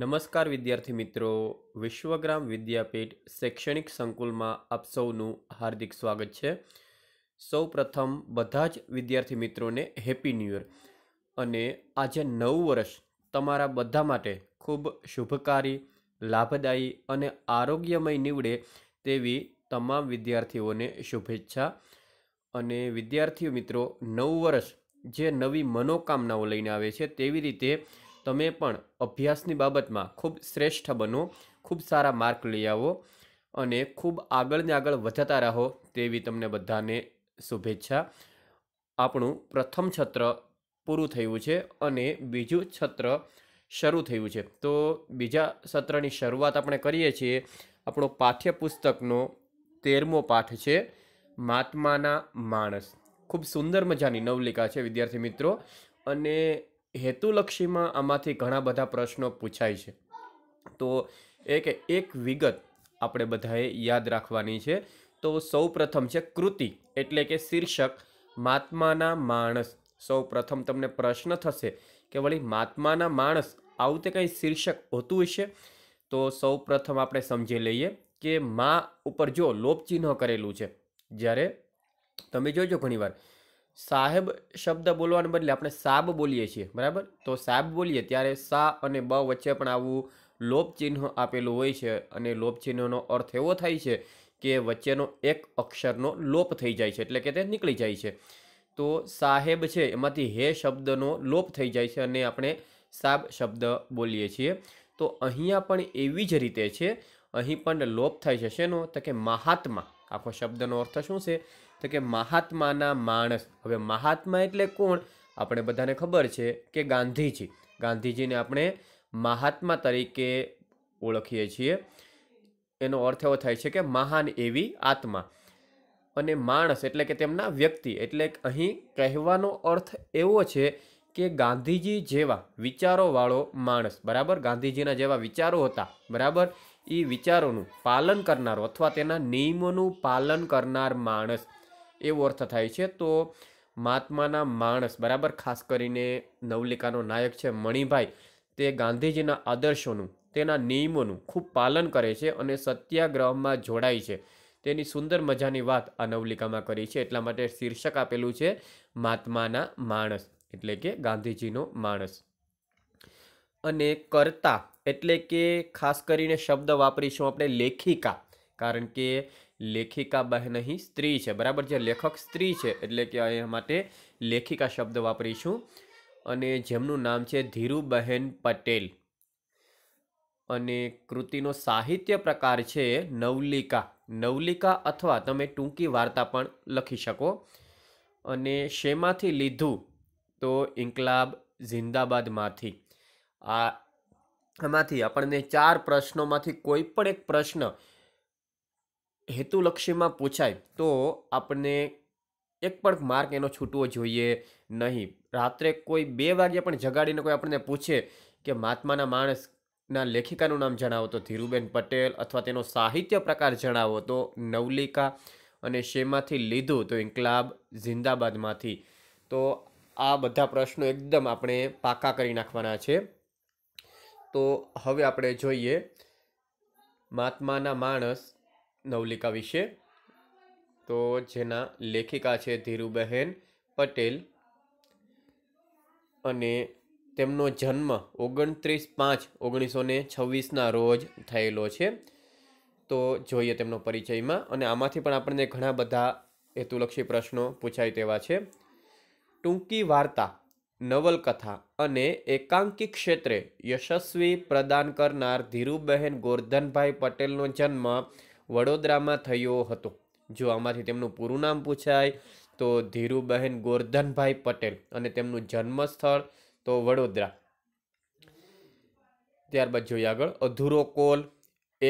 નમસ્કાર વિદ્યાર્થી મિત્રો વિશ્વગ્રામ વિદ્યાપીઠ શૈક્ષણિક સંકુલમાં આપ સૌનું હાર્દિક સ્વાગત છે સૌ પ્રથમ બધા જ વિદ્યાર્થી મિત્રોને હેપી ન્યૂ યર અને આજે નવું વર્ષ તમારા બધા માટે ખૂબ શુભકારી લાભદાયી અને આરોગ્યમય નીવડે તેવી તમામ વિદ્યાર્થીઓને શુભેચ્છા અને વિદ્યાર્થીઓ મિત્રો નવું વર્ષ જે નવી મનોકામનાઓ લઈને આવે છે તેવી રીતે તમે પણ અભ્યાસની બાબતમાં ખૂબ શ્રેષ્ઠ બનો ખૂબ સારા માર્ક લઈ આવો અને ખૂબ આગળને આગળ વધતા રહો તેવી તમને બધાને શુભેચ્છા આપણું પ્રથમ છત્ર પૂરું થયું છે અને બીજું છત્ર શરૂ થયું છે તો બીજા સત્રની શરૂઆત આપણે કરીએ છીએ આપણો પાઠ્યપુસ્તકનો તેરમો પાઠ છે મહાત્માના માણસ ખૂબ સુંદર મજાની નવલિકા છે વિદ્યાર્થી મિત્રો અને હેતુલક્ષીમાં આમાંથી ઘણા બધા પ્રશ્નો પૂછાય છે તો એક એક વિગત આપણે બધાએ યાદ રાખવાની છે તો સૌ પ્રથમ છે કૃતિ એટલે કે શીર્ષક મહાત્માના માણસ સૌ પ્રથમ તમને પ્રશ્ન થશે કે વળી મહાત્માના માણસ આવું તે કંઈ શીર્ષક હોતું હશે તો સૌ પ્રથમ આપણે સમજી લઈએ કે મા ઉપર જો લોપચિહ્ન કરેલું છે જ્યારે તમે જોજો ઘણીવાર સાહેબ શબ્દ બોલવાને બદલે આપણે સાબ બોલીએ છીએ બરાબર તો સાબ બોલીએ ત્યારે સા અને બ વચ્ચે પણ આવું લોપ ચિહ્ન આપેલું હોય છે અને લોપ ચિહ્નનો અર્થ એવો થાય છે કે વચ્ચેનો એક અક્ષરનો લોપ થઈ જાય છે એટલે કે તે નીકળી જાય છે તો સાહેબ છે એમાંથી હે શબ્દનો લોપ થઈ જાય છે અને આપણે સાબ શબ્દ બોલીએ છીએ તો અહીંયા પણ એવી જ રીતે છે અહીં પણ લોપ થાય છે શેનો તો કે મહાત્મા આખો શબ્દનો અર્થ શું છે તો કે મહાત્માના માણસ હવે મહાત્મા એટલે કોણ આપણે બધાને ખબર છે કે ગાંધીજી ગાંધીજીને આપણે મહાત્મા તરીકે ઓળખીએ છીએ એનો અર્થ એવો થાય છે કે મહાન એવી આત્મા અને માણસ એટલે કે તેમના વ્યક્તિ એટલે અહીં કહેવાનો અર્થ એવો છે કે ગાંધીજી જેવા વિચારોવાળો માણસ બરાબર ગાંધીજીના જેવા વિચારો હતા બરાબર એ વિચારોનું પાલન કરનારો અથવા તેના નિયમોનું પાલન કરનાર માણસ એવો અર્થ થાય છે તો મહાત્માના માણસ બરાબર ખાસ કરીને નવલિકાનો નાયક છે મણિભાઈ તે ગાંધીજીના આદર્શોનું તેના નિયમોનું ખૂબ પાલન કરે છે અને સત્યાગ્રહમાં જોડાય છે તેની સુંદર મજાની વાત આ નવલિકામાં કરી છે એટલા માટે શીર્ષક આપેલું છે મહાત્માના માણસ એટલે કે ગાંધીજીનો માણસ અને કર્તા એટલે કે ખાસ કરીને શબ્દ વાપરીશું આપણે લેખિકા કારણ કે લેખિકા બહેન અહીં સ્ત્રી છે બરાબર જે લેખક સ્ત્રી છે એટલે કે એ માટે લેખિકા શબ્દ વાપરીશું અને જેમનું નામ છે ધીરુબહેન પટેલ અને કૃતિનો સાહિત્ય પ્રકાર છે નવલિકા નવલિકા અથવા તમે ટૂંકી વાર્તા પણ લખી શકો અને શેમાંથી લીધું તો ઇન્કલાબ જિંદાબાદમાંથી આ આમાંથી આપણને ચાર પ્રશ્નોમાંથી કોઈ પણ એક પ્રશ્ન હેતુલક્ષીમાં પૂછાય તો આપણે એક પણ માર્ક એનો છૂટવો જોઈએ નહીં રાત્રે કોઈ બે વાગ્યે પણ જગાડીને કોઈ આપણને પૂછે કે મહાત્માના માણસના લેખિકાનું નામ જણાવો તો ધીરુબેન પટેલ અથવા તેનો સાહિત્ય પ્રકાર જણાવો તો નવલિકા અને શેમાંથી લીધું તો ઇન્કલાબ જિંદાબાદમાંથી તો આ બધા પ્રશ્નો એકદમ આપણે પાકા કરી નાખવાના છે તો હવે આપણે જોઈએ મહાત્માના માણસ નવલિકા વિશે તો જેના લેખિકા છે ધીરુબહેન પટેલ અને તેમનો જન્મ ઓગણત્રીસ પાંચ ઓગણીસો ને છવ્વીસના રોજ થયેલો છે તો જોઈએ તેમનો પરિચયમાં અને આમાંથી પણ આપણને ઘણા બધા હેતુલક્ષી પ્રશ્નો પૂછાય તેવા છે ટૂંકી વાર્તા નવલકથા અને એકાંકી ક્ષેત્રે યશસ્વી પ્રદાન કરનાર ધીરુબહેન ગોરધનભાઈ પટેલનો જન્મ વડોદરામાં થયો હતો જો આમાંથી તેમનું પૂરું નામ પૂછાય તો ધીરુબહેન ગોરધનભાઈ પટેલ અને તેમનું જન્મસ્થળ તો વડોદરા ત્યારબાદ જોઈએ આગળ અધૂરો કોલ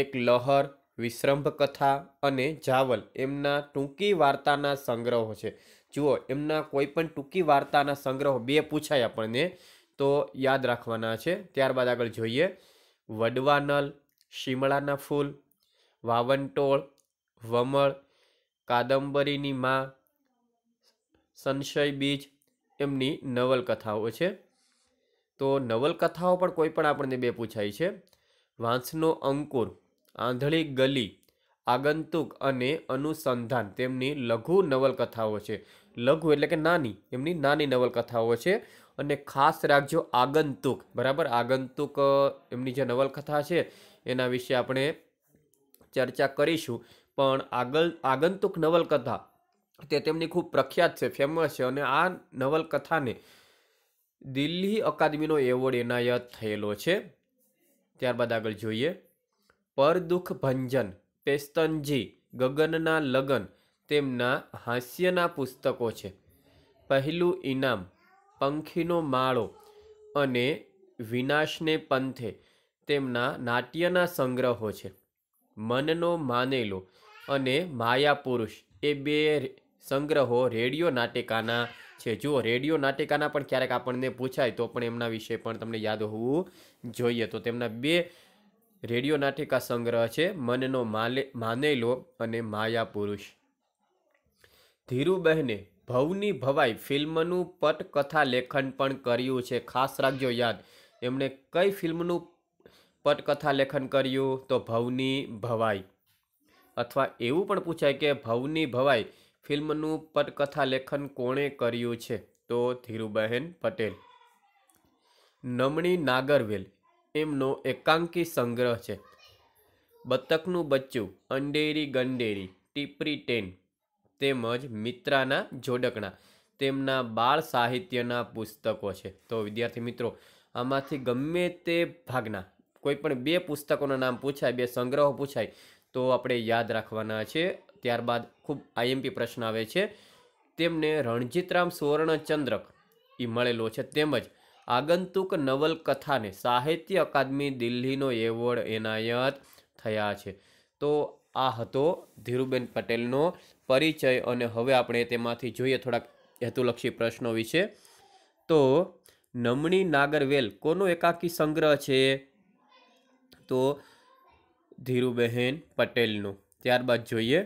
એક લહર વિશ્રંભ કથા અને જાવલ એમના ટૂંકી વાર્તાના સંગ્રહો છે જુઓ એમના કોઈ પણ ટૂંકી વાર્તાના સંગ્રહો બે પૂછાય આપણને તો યાદ રાખવાના છે ત્યારબાદ આગળ જોઈએ વડવાનલ શિમળાના ફૂલ વાવંટોળ વમળ કાદંબરીની માં સંશય બીજ એમની નવલકથાઓ છે તો નવલકથાઓ પણ કોઈ પણ આપણને બે પૂછાય છે વાંસનો અંકુર આંધળી ગલી આગંતુક અને અનુસંધાન તેમની લઘુ નવલકથાઓ છે લઘુ એટલે કે નાની એમની નાની નવલકથાઓ છે અને ખાસ રાખજો આગંતુક બરાબર આગંતુક એમની જે નવલકથા છે એના વિશે આપણે ચર્ચા કરીશું પણ આગળ આગંતુક નવલકથા તે તેમની ખૂબ પ્રખ્યાત છે ફેમસ છે અને આ નવલકથાને દિલ્હી અકાદમીનો એવોર્ડ એનાયત થયેલો છે ત્યારબાદ આગળ જોઈએ પરદુખ ભંજન પેસ્તનજી ગગનના લગન તેમના હાસ્યના પુસ્તકો છે પહેલું ઇનામ પંખીનો માળો અને વિનાશને પંથે તેમના નાટ્યના સંગ્રહો છે મનનો માનેલો અને માયા પુરુષ એ બે સંગ્રહો રેડિયો નાટિકાના છે જુઓ રેડિયો નાટિકાના પણ ક્યારેક આપણને પૂછાય તો પણ એમના વિશે પણ તમને યાદ હોવું જોઈએ તો તેમના બે રેડિયો નાટિકા સંગ્રહ છે મનનો માલે માનેલો અને માયા પુરુષ ધીરુબહેને ભવની ભવાઈ ફિલ્મનું પટકથા લેખન પણ કર્યું છે ખાસ રાખજો યાદ એમણે કઈ ફિલ્મનું પટકથા લેખન કર્યું તો ભવની ભવાઈ અથવા એવું પણ પૂછાય કે ભવની ભવાઈ ફિલ્મનું પટકથા લેખન કોણે કર્યું છે તો ધીરુબહેન પટેલ નમણી નાગરવેલ એમનો એકાંકી સંગ્રહ છે બતકનું બચ્ચું અંડેરી ગંડેરી ટીપરી ટેન તેમજ મિત્રાના જોડકણા તેમના બાળ સાહિત્યના પુસ્તકો છે તો વિદ્યાર્થી મિત્રો આમાંથી ગમે તે ભાગના કોઈ પણ બે પુસ્તકોના નામ પૂછાય બે સંગ્રહો પૂછાય તો આપણે યાદ રાખવાના છે ત્યારબાદ ખૂબ આઈએમપી પ્રશ્ન આવે છે તેમને રણજીતરામ સુવર્ણચંદ્રક એ મળેલો છે તેમજ આગંતુક નવલકથાને સાહિત્ય અકાદમી દિલ્હીનો એવોર્ડ એનાયત થયા છે તો આ હતો ધીરુબેન પટેલનો પરિચય અને હવે આપણે તેમાંથી જોઈએ થોડાક હેતુલક્ષી પ્રશ્નો વિશે તો નમણી નાગરવેલ કોનો એકાકી સંગ્રહ છે તો ધીરુબહેન પટેલનું ત્યારબાદ જોઈએ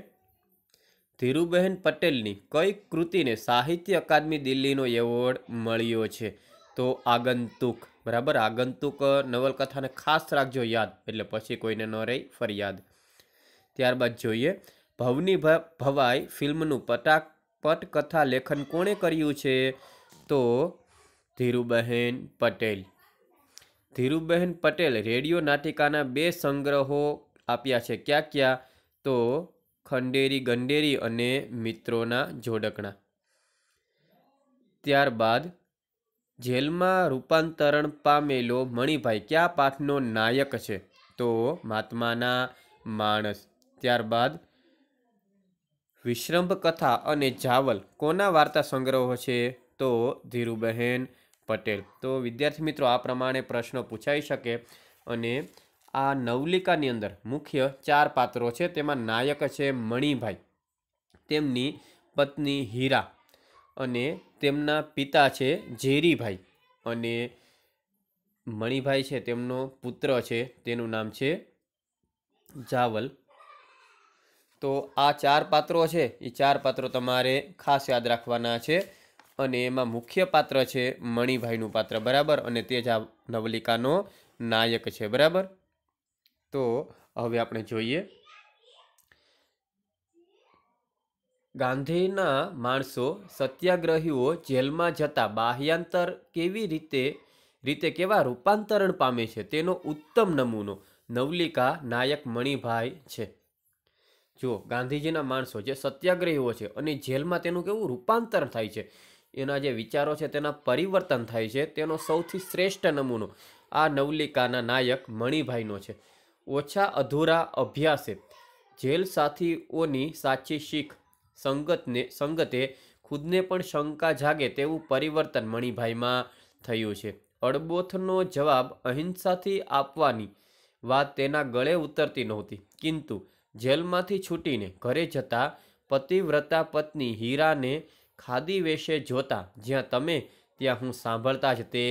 ધીરુબહેન પટેલની કઈ કૃતિને સાહિત્ય અકાદમી દિલ્હીનો એવોર્ડ મળ્યો છે તો આગંતુક બરાબર આગંતુક નવલકથાને ખાસ રાખજો યાદ એટલે પછી કોઈને ન રહી ફરિયાદ ત્યારબાદ જોઈએ ભવની ભવાઈ ફિલ્મનું પટાક પટકથા લેખન કોણે કર્યું છે તો ધીરુબહેન પટેલ ધીરુબહેન પટેલ રેડિયો નાટિકાના બે સંગ્રહો આપ્યા છે ક્યાં ક્યાં તો ખંડેરી ગંડેરી અને મિત્રોના જોડકણા ત્યારબાદ જેલમાં રૂપાંતરણ પામેલો મણિભાઈ કયા પાઠનો નાયક છે તો મહાત્માના માણસ ત્યારબાદ વિશ્રંભ કથા અને જાવલ કોના વાર્તા સંગ્રહો છે તો ધીરુબહેન પટેલ તો વિદ્યાર્થી મિત્રો આ પ્રમાણે પ્રશ્નો પૂછાઈ શકે અને આ નવલિકાની અંદર મુખ્ય ચાર પાત્રો છે તેમાં નાયક છે મણિભાઈ તેમની પત્ની હીરા અને તેમના પિતા છે ઝેરીભાઈ અને મણિભાઈ છે તેમનો પુત્ર છે તેનું નામ છે જાવલ તો આ ચાર પાત્રો છે એ ચાર પાત્રો તમારે ખાસ યાદ રાખવાના છે અને એમાં મુખ્ય પાત્ર છે મણિભાઈનું પાત્ર બરાબર અને તે જ આ નવલિકાનો નાયક છે બરાબર તો હવે આપણે જોઈએ ગાંધીના માણસો સત્યાગ્રહીઓ જેલમાં જતા બાહ્યાંતર કેવી રીતે રીતે કેવા રૂપાંતરણ પામે છે તેનો ઉત્તમ નમૂનો નવલિકા નાયક મણિભાઈ છે જો ગાંધીજીના માણસો જે સત્યાગ્રહીઓ છે અને જેલમાં તેનું કેવું રૂપાંતર થાય છે એના જે વિચારો છે તેના પરિવર્તન થાય છે તેનો સૌથી શ્રેષ્ઠ નમૂનો આ નવલિકાના નાયક મણિભાઈનો છે ઓછા અધૂરા અભ્યાસે જેલ સાથીઓની સાચી શીખ સંગતને સંગતે ખુદને પણ શંકા જાગે તેવું પરિવર્તન મણિભાઈમાં થયું છે અડબોથનો જવાબ અહિંસાથી આપવાની વાત તેના ગળે ઉતરતી નહોતી કિંતુ જેલમાંથી છૂટીને ઘરે જતા પતિવ્રતા પત્ની હીરાને ખાદી વેશે જોતા જ્યાં તમે ત્યાં હું સાંભળતા જ તે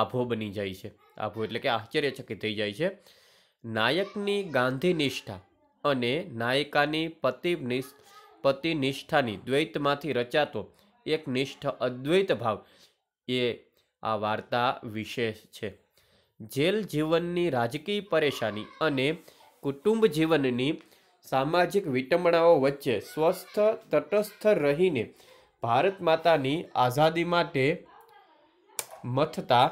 આભો બની જાય છે આભો એટલે કે આશ્ચર્યચકિત થઈ જાય છે નાયકની ગાંધી નિષ્ઠા અને નાયિકાની પતિ પતિ નિષ્ઠાની દ્વૈતમાંથી રચાતો એક નિષ્ઠ અદ્વૈત ભાવ એ આ વાર્તા વિશેષ છે જેલ જીવનની રાજકીય પરેશાની અને કુટુંબ જીવનની સામાજિક વિટંબણાઓ વચ્ચે સ્વસ્થ તટસ્થ રહીને ભારત માતાની આઝાદી માટે મથતા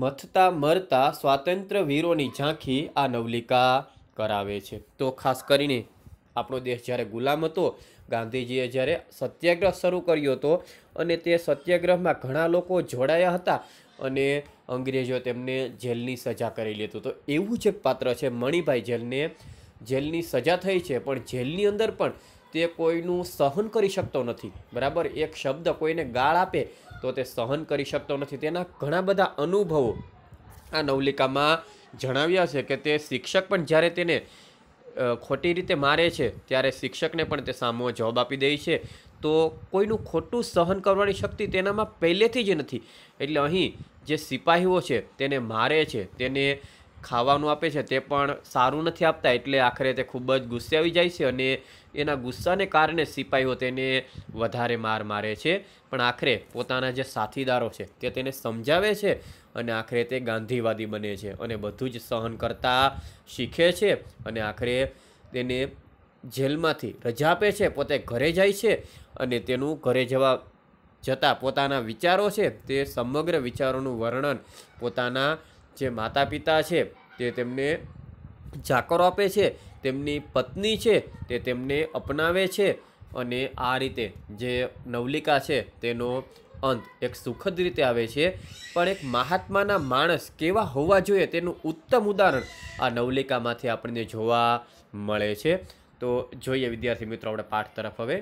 મથતા મરતા સ્વાતંત્ર્ય વીરોની ઝાંખી આ નવલિકા કરાવે છે તો ખાસ કરીને આપણો દેશ જ્યારે ગુલામ હતો ગાંધીજીએ જ્યારે સત્યાગ્રહ શરૂ કર્યો હતો અને તે સત્યાગ્રહમાં ઘણા લોકો જોડાયા હતા અને અંગ્રેજો તેમને જેલની સજા કરી લીધું તો એવું જ એક પાત્ર છે મણિભાઈ જેલને જેલની સજા થઈ છે પણ જેલની અંદર પણ તે કોઈનું સહન કરી શકતો નથી બરાબર એક શબ્દ કોઈને ગાળ આપે તો તે સહન કરી શકતો નથી તેના ઘણા બધા અનુભવો આ નવલિકામાં જણાવ્યા છે કે તે શિક્ષક પણ જ્યારે તેને ખોટી રીતે મારે છે ત્યારે શિક્ષકને પણ તે સામો જવાબ આપી દે છે તો કોઈનું ખોટું સહન કરવાની શક્તિ તેનામાં પહેલેથી જ નથી એટલે અહીં જે સિપાહીઓ છે તેને મારે છે તેને ખાવાનું આપે છે તે પણ સારું નથી આપતા એટલે આખરે તે ખૂબ જ ગુસ્સે આવી જાય છે અને એના ગુસ્સાને કારણે સિપાહીઓ તેને વધારે માર મારે છે પણ આખરે પોતાના જે સાથીદારો છે તે તેને સમજાવે છે અને આખરે તે ગાંધીવાદી બને છે અને બધું જ સહન કરતા શીખે છે અને આખરે તેને જેલમાંથી રજા આપે છે પોતે ઘરે જાય છે અને તેનું ઘરે જવા જતાં પોતાના વિચારો છે તે સમગ્ર વિચારોનું વર્ણન પોતાના જે માતા પિતા છે તે તેમને જાકરો આપે છે તેમની પત્ની છે તે તેમને અપનાવે છે અને આ રીતે જે નવલિકા છે તેનો અંત એક સુખદ રીતે આવે છે પણ એક મહાત્માના માણસ કેવા હોવા જોઈએ તેનું ઉત્તમ ઉદાહરણ આ નવલિકામાંથી આપણને જોવા મળે છે તો જોઈએ વિદ્યાર્થી મિત્રો આપણે પાઠ તરફ હવે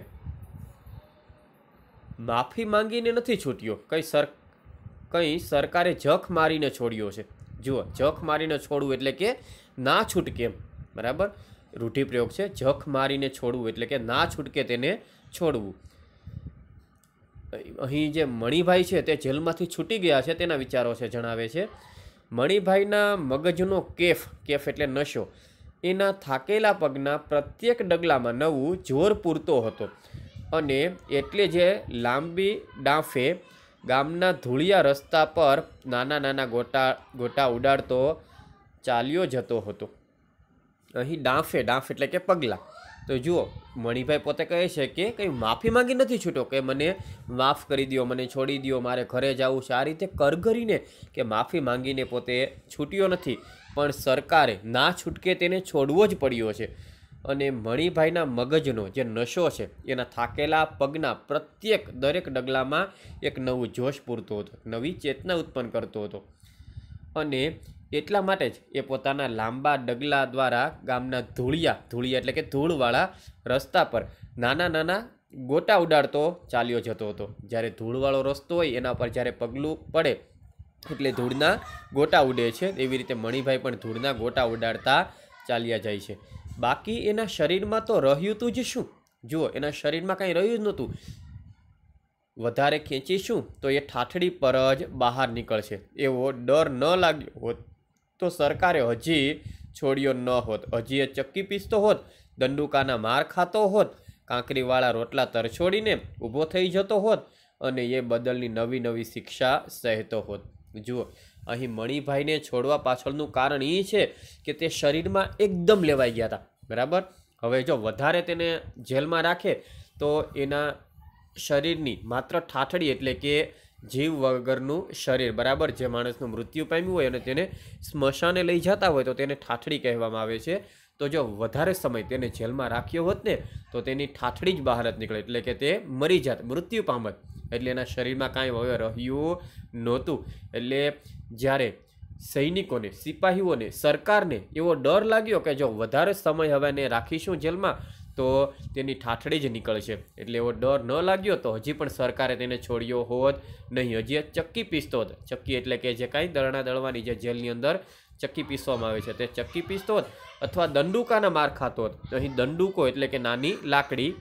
માફી માંગીને નથી છૂટ્યો કઈ સર કંઈ સરકારે જખ મારીને છોડ્યો છે જુઓ જખ મારીને છોડવું એટલે કે ના છૂટકે બરાબર રૂઢિપ્રયોગ છે જખ મારીને છોડવું એટલે કે ના છૂટકે તેને છોડવું અહીં જે મણિભાઈ છે તે જેલમાંથી છૂટી ગયા છે તેના વિચારો છે જણાવે છે મણિભાઈના મગજનો કેફ કેફ એટલે નશો એના થાકેલા પગના પ્રત્યેક ડગલામાં નવું જોર પૂરતો હતો અને એટલે જે લાંબી ડાંફે ગામના ધૂળિયા રસ્તા પર નાના નાના ગોટા ગોટા ઉડાડતો ચાલ્યો જતો હતો અહીં ડાંફે ડાંફ એટલે કે પગલાં તો જુઓ મણિભાઈ પોતે કહે છે કે કંઈ માફી માંગી નથી છૂટો કે મને માફ કરી દો મને છોડી દો મારે ઘરે જવું છે આ રીતે કરગરીને કે માફી માંગીને પોતે છૂટ્યો નથી પણ સરકારે ના છૂટકે તેને છોડવો જ પડ્યો છે અને મણિભાઈના મગજનો જે નશો છે એના થાકેલા પગના પ્રત્યેક દરેક ડગલામાં એક નવું જોશ પૂરતો હતો નવી ચેતના ઉત્પન્ન કરતો હતો અને એટલા માટે જ એ પોતાના લાંબા ડગલા દ્વારા ગામના ધૂળિયા ધૂળિયા એટલે કે ધૂળવાળા રસ્તા પર નાના નાના ગોટા ઉડાડતો ચાલ્યો જતો હતો જ્યારે ધૂળવાળો રસ્તો હોય એના પર જ્યારે પગલું પડે એટલે ધૂળના ગોટા ઉડે છે એવી રીતે મણિભાઈ પણ ધૂળના ગોટા ઉડાડતા ચાલ્યા જાય છે બાકી એના શરીરમાં તો રહ્યું તું જ શું જુઓ એના શરીરમાં કાંઈ રહ્યું જ નહોતું વધારે ખેંચીશું તો એ ઠાઠડી પર જ બહાર નીકળશે એવો ડર ન લાગ્યો હોત તો સરકારે હજી છોડ્યો ન હોત હજી એ ચક્કી પીસતો હોત દંડુકાના માર ખાતો હોત કાંકરીવાળા રોટલા તરછોડીને ઊભો થઈ જતો હોત અને એ બદલની નવી નવી શિક્ષા સહેતો હોત જુઓ અહીં મણિભાઈને છોડવા પાછળનું કારણ એ છે કે તે શરીરમાં એકદમ લેવાઈ ગયા હતા બરાબર હવે જો વધારે તેને જેલમાં રાખે તો એના શરીરની માત્ર ઠાઠડી એટલે કે જીવ વગરનું શરીર બરાબર જે માણસનું મૃત્યુ પામ્યું હોય અને તેને સ્મશાને લઈ જતા હોય તો તેને ઠાઠડી કહેવામાં આવે છે તો જો વધારે સમય તેને જેલમાં રાખ્યો હોત ને તો તેની ઠાઠડી જ બહાર જ નીકળે એટલે કે તે મરી જાત મૃત્યુ પામત એટલે એના શરીરમાં કાંઈ હવે રહ્યું નહોતું એટલે જ્યારે સૈનિકોને સિપાહીઓને સરકારને એવો ડર લાગ્યો કે જો વધારે સમય હવે એને રાખીશું જેલમાં તો તેની ઠાઠડી જ નીકળશે એટલે એવો ડર ન લાગ્યો તો હજી પણ સરકારે તેને છોડ્યો હોત નહીં હજી ચક્કી પીસતો હોત ચક્કી એટલે કે જે કાંઈ દરણા દળવાની જે જેલની અંદર ચક્કી પીસવામાં આવે છે તે ચક્કી પીસતો હોત અથવા દંડુકાના માર ખાતો હોત અહીં દંડુકો એટલે કે નાની લાકડી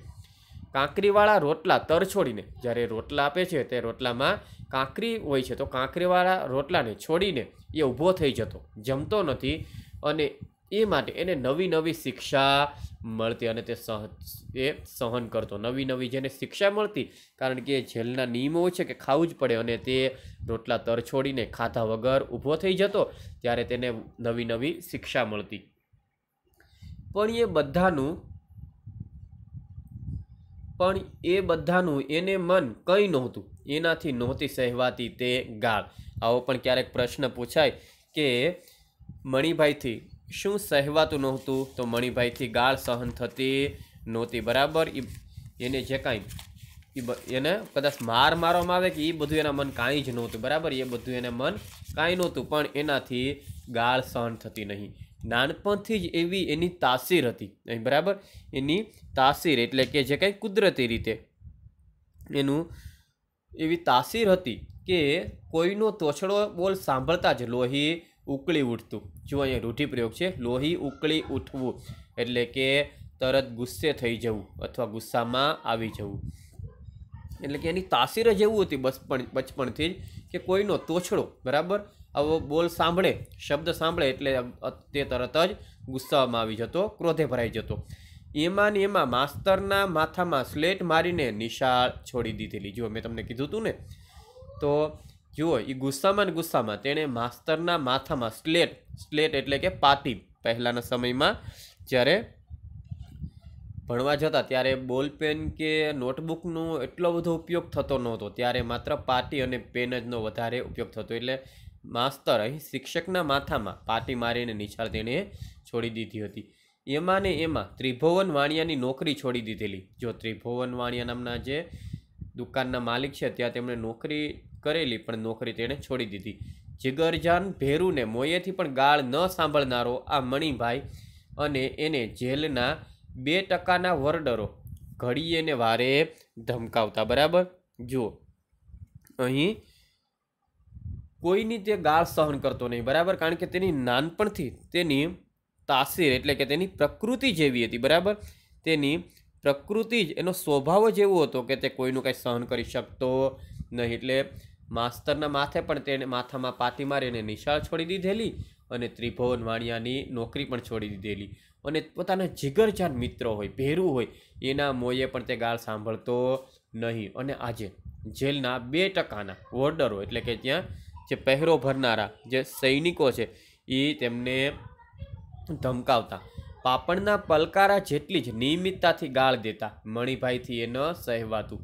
કાંકરીવાળા રોટલા તર છોડીને જ્યારે રોટલા આપે છે તે રોટલામાં કાંકરી હોય છે તો કાંકરીવાળા રોટલાને છોડીને એ ઊભો થઈ જતો જમતો નથી અને એ માટે એને નવી નવી શિક્ષા મળતી અને તે સહ એ સહન કરતો નવી નવી જેને શિક્ષા મળતી કારણ કે જેલના નિયમો છે કે ખાવું જ પડે અને તે રોટલા તર છોડીને ખાધા વગર ઊભો થઈ જતો ત્યારે તેને નવી નવી શિક્ષા મળતી પણ એ બધાનું પણ એ બધાનું એને મન કંઈ નહોતું એનાથી નહોતી સહેવાતી તે ગાળ આવો પણ ક્યારેક પ્રશ્ન પૂછાય કે મણિભાઈથી શું સહેવાતું નહોતું તો મણિભાઈથી ગાળ સહન થતી નહોતી બરાબર એને જે કાંઈ એને કદાચ માર મારવામાં આવે કે એ બધું એના મન કાંઈ જ નહોતું બરાબર એ બધું એને મન કાંઈ નહોતું પણ એનાથી ગાળ સહન થતી નહીં નાનપણથી જ એવી એની તાસીર હતી નહીં બરાબર એની તાસીર એટલે કે જે કાંઈ કુદરતી રીતે એનું એવી તાસીર હતી કે કોઈનો તોછડો બોલ સાંભળતા જ લોહી ઉકળી ઉઠતું જો અહીંયા રૂઢિપ્રયોગ છે લોહી ઉકળી ઉઠવું એટલે કે તરત ગુસ્સે થઈ જવું અથવા ગુસ્સામાં આવી જવું એટલે કે એની તાસીર જ એવું હતી બચપણ બચપણથી જ કે કોઈનો તોછડો બરાબર આવો બોલ સાંભળે શબ્દ સાંભળે એટલે તે તરત જ ગુસ્સામાં આવી જતો ક્રોધે ભરાઈ જતો એમાં ને એમાં માસ્તરના માથામાં સ્લેટ મારીને નિશાળ છોડી દીધેલી જુઓ મેં તમને કીધું હતું ને તો જુઓ એ ગુસ્સામાં ને ગુસ્સામાં તેણે માસ્તરના માથામાં સ્લેટ સ્લેટ એટલે કે પાટી પહેલાંના સમયમાં જ્યારે ભણવા જતા ત્યારે બોલપેન કે નોટબુકનો એટલો બધો ઉપયોગ થતો નહોતો ત્યારે માત્ર પાટી અને પેન જનો વધારે ઉપયોગ થતો એટલે માસ્તર અહીં શિક્ષકના માથામાં પાટી મારીને નિશાળ તેણે છોડી દીધી હતી એમાં ને એમાં ત્રિભુવન વાણિયાની નોકરી છોડી દીધેલી જો ત્રિભુવન વાણિયા નામના જે દુકાનના માલિક છે ત્યાં તેમણે નોકરી કરેલી પણ નોકરી તેણે છોડી દીધી જીગરજાન ભેરુને મોયેથી પણ ગાળ ન સાંભળનારો આ મણિભાઈ અને એને જેલના બે ટકાના વરડરો ઘડીએને વારે ધમકાવતા બરાબર જુઓ અહીં કોઈની તે ગાળ સહન કરતો નહીં બરાબર કારણ કે તેની નાનપણથી તેની તાસીર એટલે કે તેની પ્રકૃતિ જેવી હતી બરાબર તેની પ્રકૃતિ જ એનો સ્વભાવ જ એવો હતો કે તે કોઈનું કંઈ સહન કરી શકતો નહીં એટલે માસ્તરના માથે પણ તેને માથામાં પાતી મારીને નિશાળ છોડી દીધેલી અને ત્રિભુવન વાણિયાની નોકરી પણ છોડી દીધેલી અને પોતાના જીગરજાન મિત્રો હોય ભેરું હોય એના મોયે પણ તે ગાળ સાંભળતો નહીં અને આજે જેલના બે ટકાના વોર્ડરો એટલે કે ત્યાં જે પહેરો ભરનારા જે સૈનિકો છે એ તેમને ધમકાવતા પાપડના પલકારા જેટલી જ નિયમિતતાથી ગાળ દેતા મણિભાઈથી એ ન સહેવાતું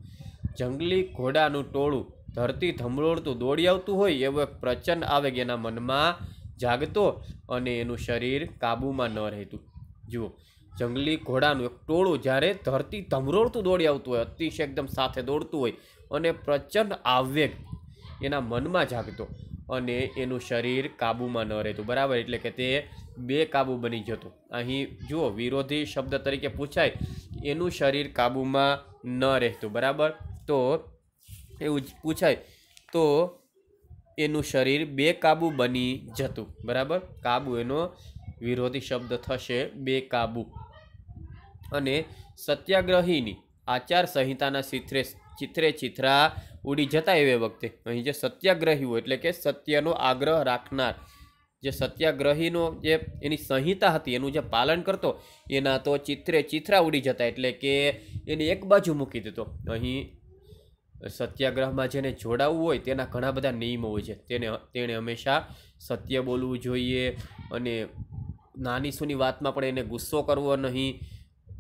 જંગલી ઘોડાનું ટોળું ધરતી ધમરોળતું દોડી આવતું હોય એવો એક પ્રચંડ આવેગ એના મનમાં જાગતો અને એનું શરીર કાબૂમાં ન રહેતું જુઓ જંગલી ઘોડાનું એક ટોળું જ્યારે ધરતી ધમરોળતું દોડી આવતું હોય અતિશય એકદમ સાથે દોડતું હોય અને પ્રચંડ આવેગ એના મનમાં જાગતો અને એનું શરીર કાબૂમાં ન રહેતું બરાબર એટલે કે તે બેકાબુ બની જતું અહીં જુઓ વિરોધી શબ્દ તરીકે પૂછાય એનું શરીર કાબૂમાં ન રહેતું બરાબર તો એવું પૂછાય તો એનું શરીર બેકાબુ બની જતું બરાબર કાબુ એનો વિરોધી શબ્દ થશે બેકાબુ અને સત્યાગ્રહીની આચાર સંહિતાના ચિત્રે ચિત્રે ચિત્રા ઉડી જતા એ વખતે અહીં જે સત્યાગ્રહી હોય એટલે કે સત્યનો આગ્રહ રાખનાર જે સત્યાગ્રહીનો જે એની સંહિતા હતી એનું જે પાલન કરતો એના તો ચિત્રે ચિત્રા ઉડી જતા એટલે કે એને એક બાજુ મૂકી દેતો અહીં સત્યાગ્રહમાં જેને જોડાવવું હોય તેના ઘણા બધા નિયમો હોય છે તેને તેણે હંમેશા સત્ય બોલવું જોઈએ અને નાની સુની વાતમાં પણ એને ગુસ્સો કરવો નહીં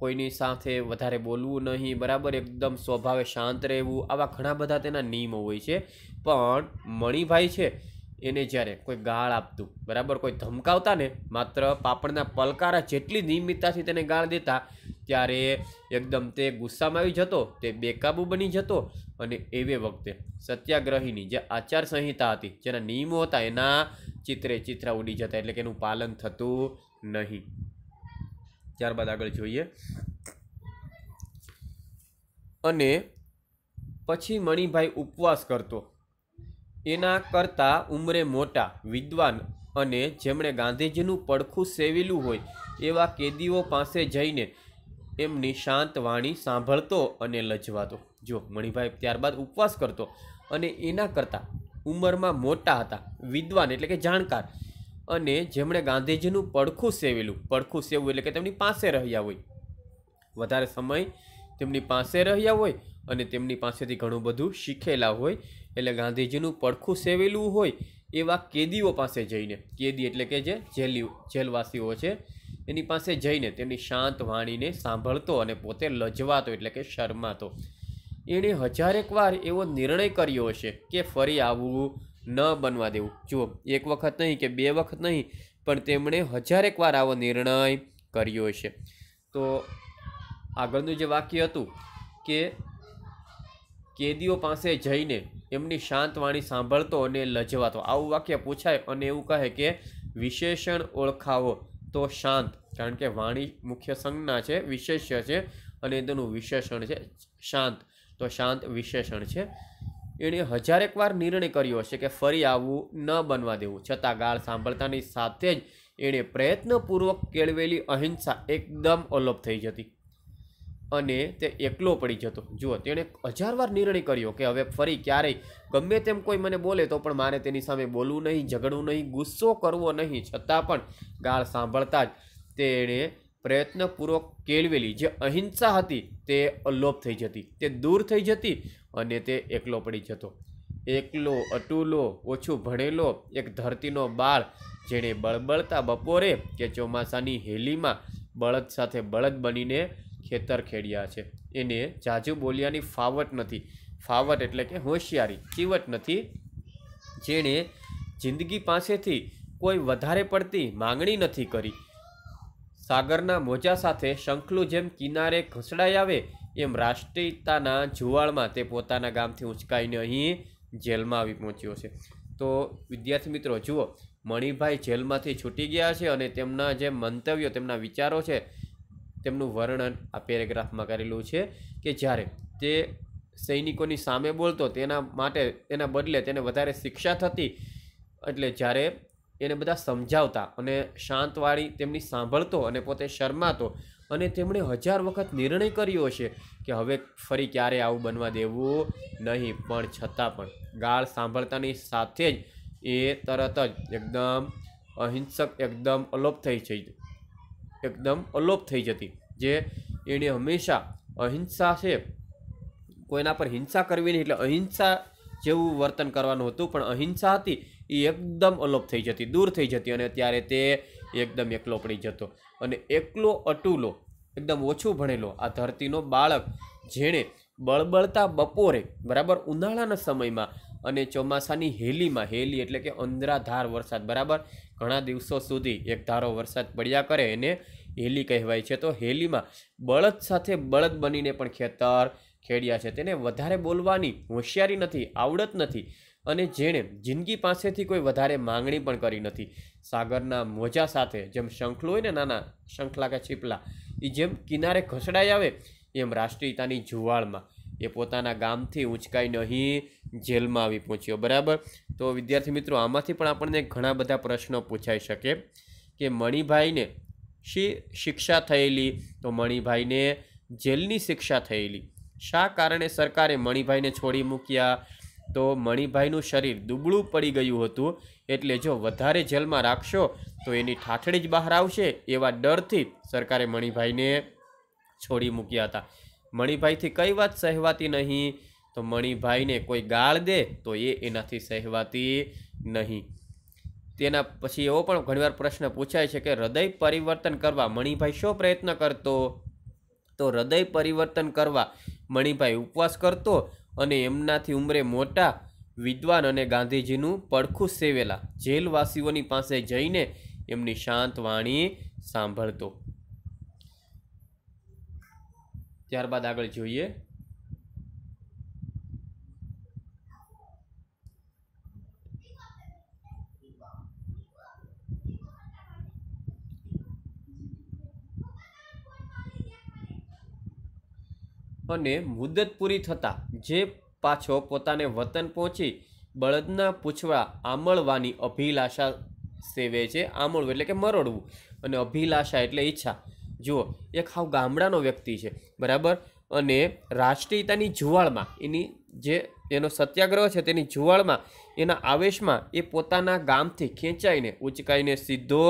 કોઈની સાથે વધારે બોલવું નહીં બરાબર એકદમ સ્વભાવે શાંત રહેવું આવા ઘણા બધા તેના નિયમો હોય છે પણ મણિભાઈ છે એને જ્યારે કોઈ ગાળ આપતું બરાબર કોઈ ધમકાવતા ને માત્ર પાપડના પલકારા જેટલી નિયમિતતાથી તેને ગાળ દેતા ત્યારે એકદમ તે ગુસ્સામાં આવી જતો તે બેકાબુ બની જતો અને એવે વખતે સત્યાગ્રહીની જે આચાર સંહિતા હતી જેના નિયમો હતા એના ચિત્રે ચિત્રા ઉડી જતા એટલે કે એનું પાલન થતું નહીં ત્યારબાદ આગળ જોઈએ અને પછી મણિભાઈ ઉપવાસ કરતો એના કરતાં ઉંમરે મોટા વિદ્વાન અને જેમણે ગાંધીજીનું પડખું સેવેલું હોય એવા કેદીઓ પાસે જઈને એમની શાંત વાણી સાંભળતો અને લજવાતો જો મણિભાઈ ત્યારબાદ ઉપવાસ કરતો અને એના કરતાં ઉંમરમાં મોટા હતા વિદ્વાન એટલે કે જાણકાર અને જેમણે ગાંધીજીનું પડખું સેવેલું પડખું સેવવું એટલે કે તેમની પાસે રહ્યા હોય વધારે સમય તેમની પાસે રહ્યા હોય અને તેમની પાસેથી ઘણું બધું શીખેલા હોય એટલે ગાંધીજીનું પડખું સેવેલું હોય એવા કેદીઓ પાસે જઈને કેદી એટલે કે જે જેલી જેલવાસીઓ છે એની પાસે જઈને તેની શાંત વાણીને સાંભળતો અને પોતે લજવાતો એટલે કે શરમાતો એણે હજારેક વાર એવો નિર્ણય કર્યો હશે કે ફરી આવવું ન બનવા દેવું જુઓ એક વખત નહીં કે બે વખત નહીં પણ તેમણે હજારેક વાર આવો નિર્ણય કર્યો હશે તો આગળનું જે વાક્ય હતું કે કેદીઓ પાસે જઈને એમની શાંત વાણી સાંભળતો અને લજવાતો આવું વાક્ય પૂછાય અને એવું કહે કે વિશેષણ ઓળખાવો તો શાંત કારણ કે વાણી મુખ્ય સંજ્ઞા છે વિશેષ્ય છે અને તેનું વિશેષણ છે શાંત તો શાંત વિશેષણ છે એણે હજારેક વાર નિર્ણય કર્યો હશે કે ફરી આવવું ન બનવા દેવું છતાં ગાળ સાંભળતાની સાથે જ એણે પ્રયત્નપૂર્વક કેળવેલી અહિંસા એકદમ અલોપ થઈ જતી અને તે એકલો પડી જતો જુઓ તેણે હજાર વાર નિર્ણય કર્યો કે હવે ફરી ક્યારેય ગમે તેમ કોઈ મને બોલે તો પણ મારે તેની સામે બોલવું નહીં ઝઘડવું નહીં ગુસ્સો કરવો નહીં છતાં પણ ગાળ સાંભળતા જ તેણે પ્રયત્નપૂર્વક કેળવેલી જે અહિંસા હતી તે અલોપ થઈ જતી તે દૂર થઈ જતી અને તે એકલો પડી જતો એકલો અટૂલો ઓછું ભણેલો એક ધરતીનો બાળ જેણે બળબળતા બપોરે કે ચોમાસાની હેલીમાં બળદ સાથે બળદ બનીને ખેતર ખેડ્યા છે એને જાજુ બોલ્યાની ફાવટ નથી ફાવટ એટલે કે હોશિયારી ચીવટ નથી જેણે જિંદગી પાસેથી કોઈ વધારે પડતી માંગણી નથી કરી સાગરના મોજા સાથે શંખલું જેમ કિનારે ઘસડાઈ આવે એમ રાષ્ટ્રીયતાના જુવાળમાં તે પોતાના ગામથી ઉંચકાઈને અહીં જેલમાં આવી પહોંચ્યો છે તો વિદ્યાર્થી મિત્રો જુઓ મણિભાઈ જેલમાંથી છૂટી ગયા છે અને તેમના જે મંતવ્યો તેમના વિચારો છે તેમનું વર્ણન આ પેરેગ્રાફમાં કરેલું છે કે જ્યારે તે સૈનિકોની સામે બોલતો તેના માટે તેના બદલે તેને વધારે શિક્ષા થતી એટલે જ્યારે એને બધા સમજાવતા અને શાંતવાળી તેમની સાંભળતો અને પોતે શરમાતો અને તેમણે હજાર વખત નિર્ણય કર્યો છે કે હવે ફરી ક્યારે આવું બનવા દેવું નહીં પણ છતાં પણ ગાળ સાંભળતાની સાથે જ એ તરત જ એકદમ અહિંસક એકદમ અલોપ થઈ જઈ એકદમ અલોપ થઈ જતી જે એણે હંમેશા અહિંસા છે કોઈના પર હિંસા કરવી નહીં એટલે અહિંસા જેવું વર્તન કરવાનું હતું પણ અહિંસા હતી એ એકદમ અલોપ થઈ જતી દૂર થઈ જતી અને ત્યારે તે એકદમ એકલો પડી જતો અને એકલો અટુલો એકદમ ઓછું ભણેલો આ ધરતીનો બાળક જેણે બળબળતા બપોરે બરાબર ઉનાળાના સમયમાં અને ચોમાસાની હેલીમાં હેલી એટલે કે અંધરાધાર વરસાદ બરાબર ઘણા દિવસો સુધી એક ધારો વરસાદ પડ્યા કરે એને હેલી કહેવાય છે તો હેલીમાં બળદ સાથે બળદ બનીને પણ ખેતર ખેડ્યા છે તેને વધારે બોલવાની હોશિયારી નથી આવડત નથી અને જેણે જિંદગી પાસેથી કોઈ વધારે માંગણી પણ કરી નથી સાગરના મોજા સાથે જેમ શંખલું હોય ને નાના શંખલા કે છીપલા એ જેમ કિનારે ઘસડાઈ આવે એમ રાષ્ટ્રીયતાની જુવાળમાં એ પોતાના ગામથી ઊંચકાઈ નહીં જેલમાં આવી પહોંચ્યો બરાબર તો વિદ્યાર્થી મિત્રો આમાંથી પણ આપણને ઘણા બધા પ્રશ્નો પૂછાઈ શકે કે મણિભાઈને શી શિક્ષા થયેલી તો મણિભાઈને જેલની શિક્ષા થયેલી શા કારણે સરકારે મણિભાઈને છોડી મૂક્યા તો મણિભાઈનું શરીર દુબળું પડી ગયું હતું એટલે જો વધારે જેલમાં રાખશો તો એની ઠાઠડી જ બહાર આવશે એવા ડરથી સરકારે મણિભાઈને છોડી મૂક્યા હતા મણિભાઈથી કઈ વાત સહેવાતી નહીં તો મણિભાઈને કોઈ ગાળ દે તો એ એનાથી સહેવાતી નહીં તેના પછી એવો પણ ઘણીવાર પ્રશ્ન પૂછાય છે કે હૃદય પરિવર્તન કરવા મણિભાઈ શો પ્રયત્ન કરતો તો હૃદય પરિવર્તન કરવા મણિભાઈ ઉપવાસ કરતો અને એમનાથી ઉંમરે મોટા વિદ્વાન અને ગાંધીજીનું પડખું સેવેલા જેલવાસીઓની પાસે જઈને એમની શાંત વાણી સાંભળતો ત્યારબાદ આગળ જોઈએ અને મુદત પૂરી થતાં જે પાછો પોતાને વતન પહોંચી બળદના પૂછવા આમળવાની અભિલાષા સેવે છે આમળવું એટલે કે મરડવું અને અભિલાષા એટલે ઈચ્છા જુઓ એક હાવ ગામડાનો વ્યક્તિ છે બરાબર અને રાષ્ટ્રીયતાની જુવાળમાં એની જે એનો સત્યાગ્રહ છે તેની જુવાળમાં એના આવેશમાં એ પોતાના ગામથી ખેંચાઈને ઉચકાઈને સીધો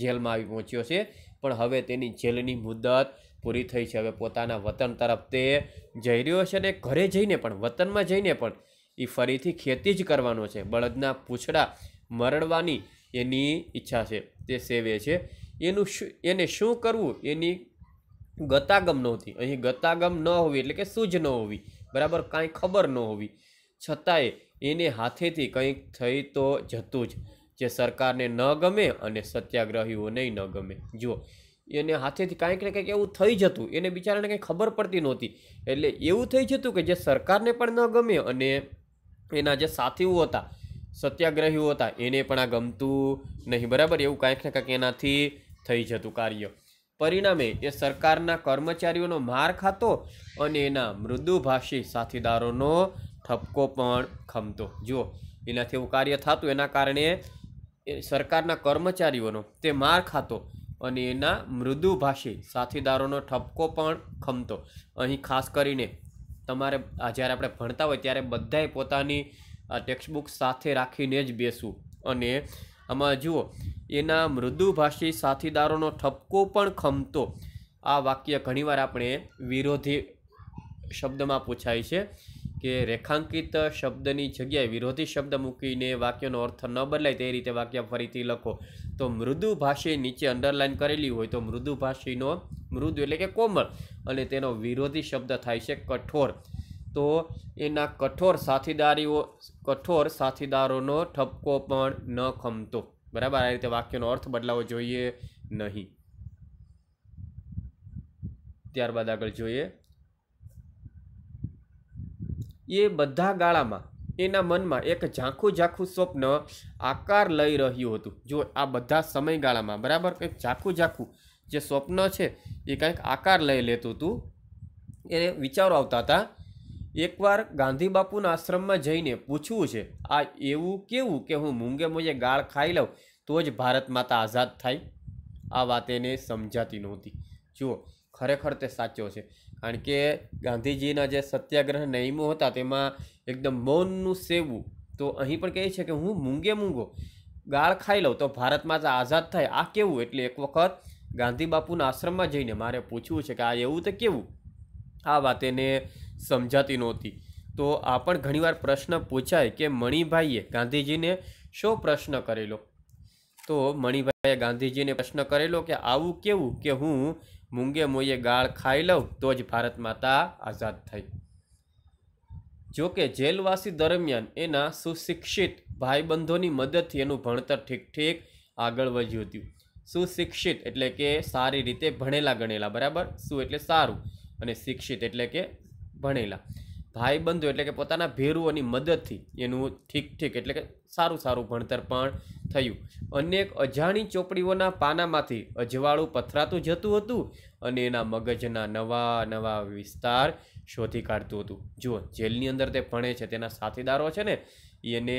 જેલમાં આવી પહોંચ્યો છે પણ હવે તેની જેલની મુદત પૂરી થઈ છે હવે પોતાના વતન તરફ તે જઈ રહ્યો છે અને ઘરે જઈને પણ વતનમાં જઈને પણ એ ફરીથી ખેતી જ કરવાનો છે બળદના પૂછડા મરડવાની એની ઈચ્છા છે તે સેવે છે એનું શું એને શું કરવું એની ગતાગમ નહોતી અહીં ગતાગમ ન હોવી એટલે કે સૂઝ ન હોવી બરાબર કાંઈ ખબર ન હોવી છતાંય એને હાથેથી કંઈક થઈ તો જતું જ જે સરકારને ન ગમે અને સત્યાગ્રહીઓને ન ગમે જુઓ એને હાથેથી કાંઈક ને કંઈક એવું થઈ જતું એને બિચારાને કંઈ ખબર પડતી નહોતી એટલે એવું થઈ જતું કે જે સરકારને પણ ન ગમે અને એના જે સાથીઓ હતા સત્યાગ્રહીઓ હતા એને પણ આ ગમતું નહીં બરાબર એવું કાંઈક ને કંઈક એનાથી થઈ જતું કાર્ય પરિણામે એ સરકારના કર્મચારીઓનો માર ખાતો અને એના મૃદુભાષી સાથીદારોનો ઠપકો પણ ખમતો જુઓ એનાથી એવું કાર્ય થતું એના કારણે એ સરકારના કર્મચારીઓનો તે માર ખાતો અને એના મૃદુભાષી સાથીદારોનો ઠપકો પણ ખમતો અહીં ખાસ કરીને તમારે જ્યારે આપણે ભણતા હોય ત્યારે બધાએ પોતાની ટેક્સ્ટબુક સાથે રાખીને જ બેસવું અને આમાં જુઓ એના મૃદુભાષી સાથીદારોનો ઠપકો પણ ખમતો આ વાક્ય ઘણીવાર આપણે વિરોધી શબ્દમાં પૂછાય છે કે રેખાંકિત શબ્દની જગ્યાએ વિરોધી શબ્દ મૂકીને વાક્યનો અર્થ ન બદલાય તે રીતે વાક્ય ફરીથી લખો તો મૃદુભાષી નીચે અંડરલાઇન કરેલી હોય તો મૃદુભાષીનો મૃદુ એટલે કે કોમળ અને તેનો વિરોધી શબ્દ થાય છે કઠોર તો એના કઠોર સાથીદારીઓ કઠોર સાથીદારોનો ઠપકો પણ ન ખમતો બરાબર આ રીતે વાક્યનો અર્થ બદલાવો જોઈએ નહીં ત્યારબાદ આગળ જોઈએ એ બધા ગાળામાં એના મનમાં એક ઝાંખું ઝાંખું સ્વપ્ન આકાર લઈ રહ્યું હતું જો આ બધા સમયગાળામાં બરાબર કંઈક ઝાંખું ઝાંખું જે સ્વપ્ન છે એ કંઈક આકાર લઈ લેતું હતું એને વિચારો આવતા હતા એકવાર ગાંધી બાપુના આશ્રમમાં જઈને પૂછવું છે આ એવું કેવું કે હું મૂંગે મોંએ ગાળ ખાઈ લઉં તો જ ભારત માતા આઝાદ થાય આ વાત એને સમજાતી નહોતી જુઓ ખરેખર તે સાચો છે કારણ કે ગાંધીજીના જે સત્યાગ્રહ નિયમો હતા તેમાં એકદમ મૌનનું સેવવું તો અહીં પણ કહે છે કે હું મૂંગે મૂંગો ગાળ ખાઈ લઉં તો ભારત માતા આઝાદ થાય આ કેવું એટલે એક વખત ગાંધી બાપુના આશ્રમમાં જઈને મારે પૂછવું છે કે આ એવું તો કેવું આ વાત એને સમજાતી નહોતી તો આ પણ ઘણીવાર પ્રશ્ન પૂછાય કે મણિભાઈએ ગાંધીજીને શો પ્રશ્ન કરેલો તો મણિભાઈએ ગાંધીજીને પ્રશ્ન કરેલો કે આવું કેવું કે હું મૂંગે મોયે ગાળ ખાઈ લઉં તો જ ભારત માતા આઝાદ થઈ જોકે જેલવાસી દરમિયાન એના સુશિક્ષિત ભાઈબંધોની મદદથી એનું ભણતર ઠીક ઠીક આગળ વધ્યું હતું સુશિક્ષિત એટલે કે સારી રીતે ભણેલા ગણેલા બરાબર શું એટલે સારું અને શિક્ષિત એટલે કે ભણેલા ભાઈબંધો એટલે કે પોતાના ભેરુઓની મદદથી એનું ઠીક ઠીક એટલે કે સારું સારું ભણતર પણ થયું અનેક અજાણી ચોપડીઓના પાનામાંથી અજવાળું પથરાતું જતું હતું અને એના મગજના નવા નવા વિસ્તાર શોધી કાઢતું હતું જુઓ જેલની અંદર તે ભણે છે તેના સાથીદારો છે ને એને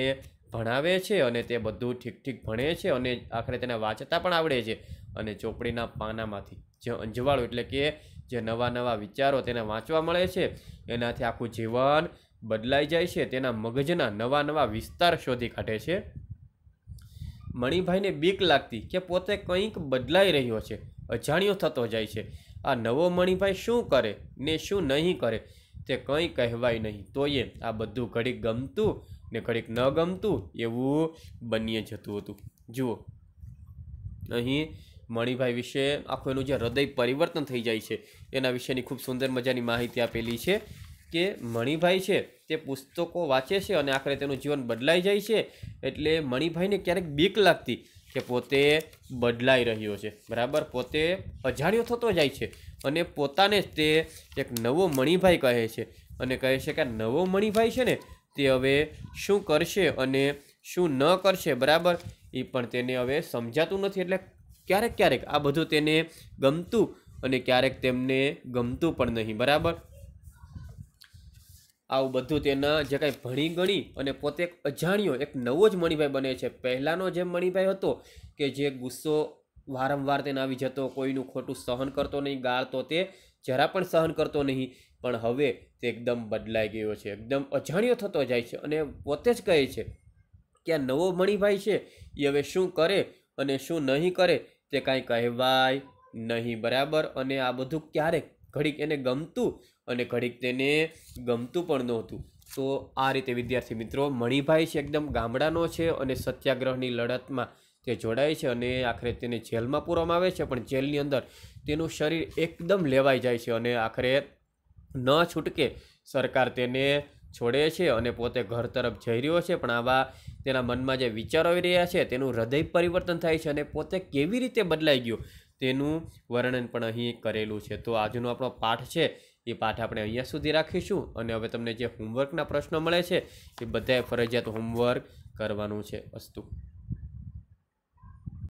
ભણાવે છે અને તે બધું ઠીક ઠીક ભણે છે અને આખરે તેને વાંચતા પણ આવડે છે અને ચોપડીના પાનામાંથી જે અંજવાળું એટલે કે જે નવા નવા વિચારો તેને વાંચવા મળે છે એનાથી આખું જીવન બદલાઈ જાય છે તેના મગજના નવા નવા વિસ્તાર શોધી કાઢે છે મણિભાઈને બીક લાગતી કે પોતે કંઈક બદલાઈ રહ્યો છે અજાણ્યો થતો જાય છે આ નવો મણિભાઈ શું કરે ને શું નહીં કરે તે કંઈ કહેવાય નહીં તોયે આ બધું ઘડીક ગમતું ને ઘડીક ન ગમતું એવું બનીએ જતું હતું જુઓ અહીં મણિભાઈ વિશે આખું એનું જે હૃદય પરિવર્તન થઈ જાય છે એના વિશેની ખૂબ સુંદર મજાની માહિતી આપેલી છે કે મણિભાઈ છે તે પુસ્તકો વાંચે છે અને આખરે તેનું જીવન બદલાઈ જાય છે એટલે મણિભાઈને ક્યારેક બીક લાગતી કે પોતે બદલાઈ રહ્યો છે બરાબર પોતે અજાણ્યો થતો જાય છે અને પોતાને જ તે એક નવો મણિભાઈ કહે છે અને કહે છે કે નવો મણિભાઈ છે ને તે હવે શું કરશે અને શું ન કરશે બરાબર એ પણ તેને હવે સમજાતું નથી એટલે ક્યારેક ક્યારેક આ બધું તેને ગમતું અને ક્યારેક તેમને ગમતું પણ નહીં બરાબર આવું બધું તેના જે કાંઈ ભણી ગણી અને પોતે એક અજાણ્યો એક નવો જ મણિભાઈ બને છે પહેલાંનો જે મણિભાઈ હતો કે જે ગુસ્સો વારંવાર તેને આવી જતો કોઈનું ખોટું સહન કરતો નહીં ગાળતો તે જરા પણ સહન કરતો નહીં પણ હવે તે એકદમ બદલાઈ ગયો છે એકદમ અજાણ્યો થતો જાય છે અને પોતે જ કહે છે કે આ નવો મણિભાઈ છે એ હવે શું કરે અને શું નહીં કરે તે કાંઈ કહેવાય નહીં બરાબર અને આ બધું ક્યારેક ઘડીક એને ગમતું અને ઘડીક તેને ગમતું પણ નહોતું તો આ રીતે વિદ્યાર્થી મિત્રો મણિભાઈ છે એકદમ ગામડાનો છે અને સત્યાગ્રહની લડતમાં તે જોડાય છે અને આખરે તેને જેલમાં પૂરવામાં આવે છે પણ જેલની અંદર તેનું શરીર એકદમ લેવાઈ જાય છે અને આખરે ન છૂટકે સરકાર તેને છોડે છે અને પોતે ઘર તરફ જઈ રહ્યો છે પણ આવા તેના મનમાં જે વિચારો આવી રહ્યા છે તેનું હૃદય પરિવર્તન થાય છે અને પોતે કેવી રીતે બદલાઈ ગયું તેનું વર્ણન પણ અહીં કરેલું છે તો આજનો આપણો પાઠ છે એ પાઠ આપણે અહીંયા સુધી રાખીશું અને હવે તમને જે હોમવર્કના પ્રશ્નો મળે છે એ બધાએ ફરજિયાત હોમવર્ક કરવાનું છે વસ્તુ